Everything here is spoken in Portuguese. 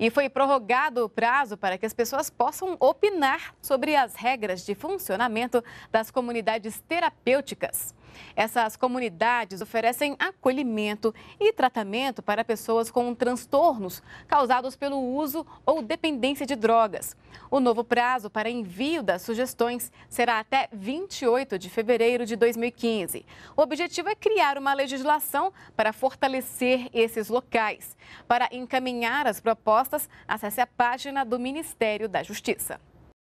E foi prorrogado o prazo para que as pessoas possam opinar sobre as regras de funcionamento das comunidades terapêuticas. Essas comunidades oferecem acolhimento e tratamento para pessoas com transtornos causados pelo uso ou dependência de drogas. O novo prazo para envio das sugestões será até 28 de fevereiro de 2015. O objetivo é criar uma legislação para fortalecer esses locais. Para encaminhar as propostas, acesse a página do Ministério da Justiça.